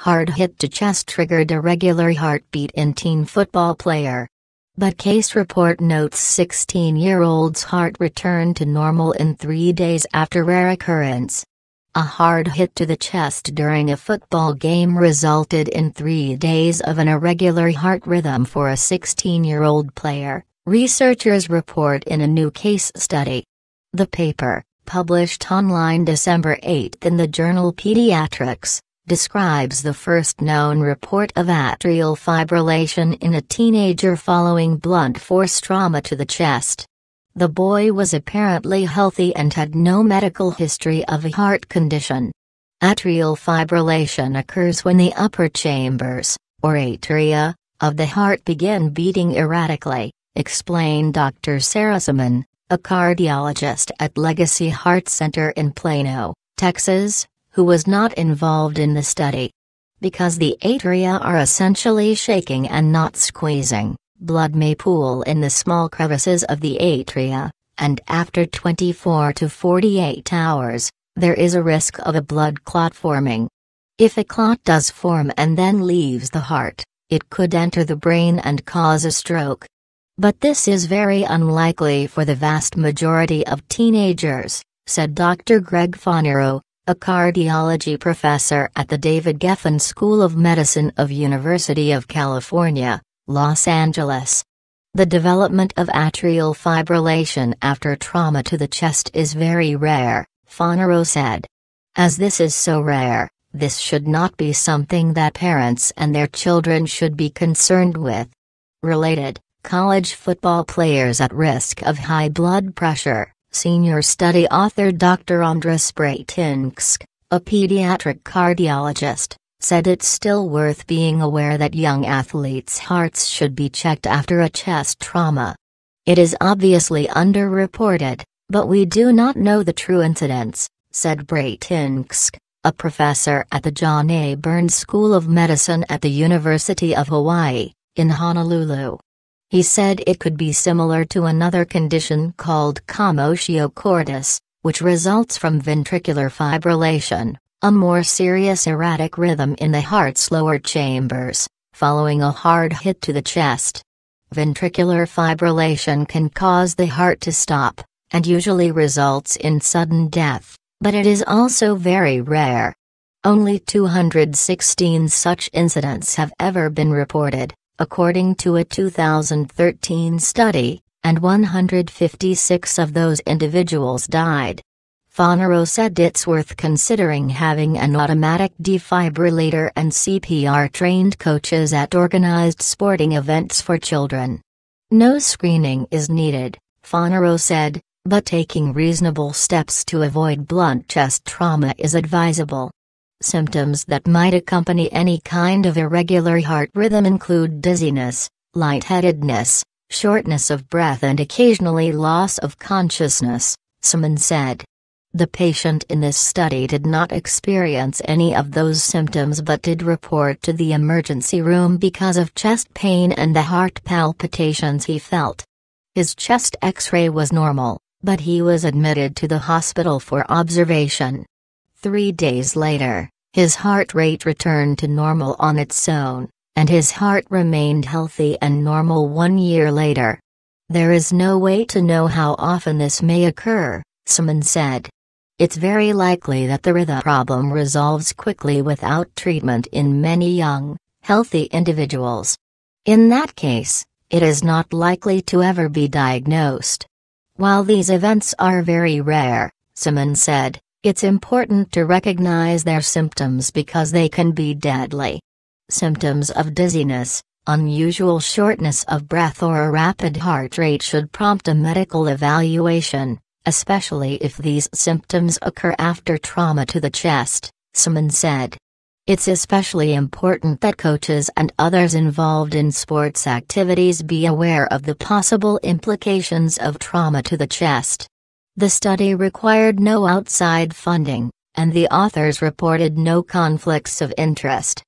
hard hit to chest triggered a regular heartbeat in teen football player. But case report notes 16 year old's heart returned to normal in three days after rare occurrence. A hard hit to the chest during a football game resulted in three days of an irregular heart rhythm for a 16 year old player, researchers report in a new case study. The paper, published online December 8 in the journal Pediatrics, describes the first known report of atrial fibrillation in a teenager following blunt force trauma to the chest. The boy was apparently healthy and had no medical history of a heart condition. Atrial fibrillation occurs when the upper chambers, or atria, of the heart begin beating erratically, explained Dr. Sarasaman, a cardiologist at Legacy Heart Center in Plano, Texas, who was not involved in the study. Because the atria are essentially shaking and not squeezing, blood may pool in the small crevices of the atria, and after 24 to 48 hours, there is a risk of a blood clot forming. If a clot does form and then leaves the heart, it could enter the brain and cause a stroke. But this is very unlikely for the vast majority of teenagers, said Dr. Greg Fonero, a cardiology professor at the David Geffen School of Medicine of University of California, Los Angeles. The development of atrial fibrillation after trauma to the chest is very rare, Fonero said. As this is so rare, this should not be something that parents and their children should be concerned with. Related, college football players at risk of high blood pressure. Senior study author Dr. Andras Bratinsk, a pediatric cardiologist, said it's still worth being aware that young athletes' hearts should be checked after a chest trauma. It is obviously underreported, but we do not know the true incidence, said Bratinsk, a professor at the John A. Burns School of Medicine at the University of Hawaii, in Honolulu. He said it could be similar to another condition called commotio cordis, which results from ventricular fibrillation, a more serious erratic rhythm in the heart's lower chambers, following a hard hit to the chest. Ventricular fibrillation can cause the heart to stop, and usually results in sudden death, but it is also very rare. Only 216 such incidents have ever been reported according to a 2013 study, and 156 of those individuals died. Fonero said it's worth considering having an automatic defibrillator and CPR trained coaches at organized sporting events for children. No screening is needed, Fonero said, but taking reasonable steps to avoid blunt chest trauma is advisable. Symptoms that might accompany any kind of irregular heart rhythm include dizziness, lightheadedness, shortness of breath and occasionally loss of consciousness, Simon said. The patient in this study did not experience any of those symptoms but did report to the emergency room because of chest pain and the heart palpitations he felt. His chest x ray was normal, but he was admitted to the hospital for observation. Three days later, his heart rate returned to normal on its own, and his heart remained healthy and normal one year later. There is no way to know how often this may occur, Simon said. It's very likely that the rhythm problem resolves quickly without treatment in many young, healthy individuals. In that case, it is not likely to ever be diagnosed. While these events are very rare, Simon said, it's important to recognize their symptoms because they can be deadly. Symptoms of dizziness, unusual shortness of breath or a rapid heart rate should prompt a medical evaluation, especially if these symptoms occur after trauma to the chest, Simon said. It's especially important that coaches and others involved in sports activities be aware of the possible implications of trauma to the chest. The study required no outside funding, and the authors reported no conflicts of interest.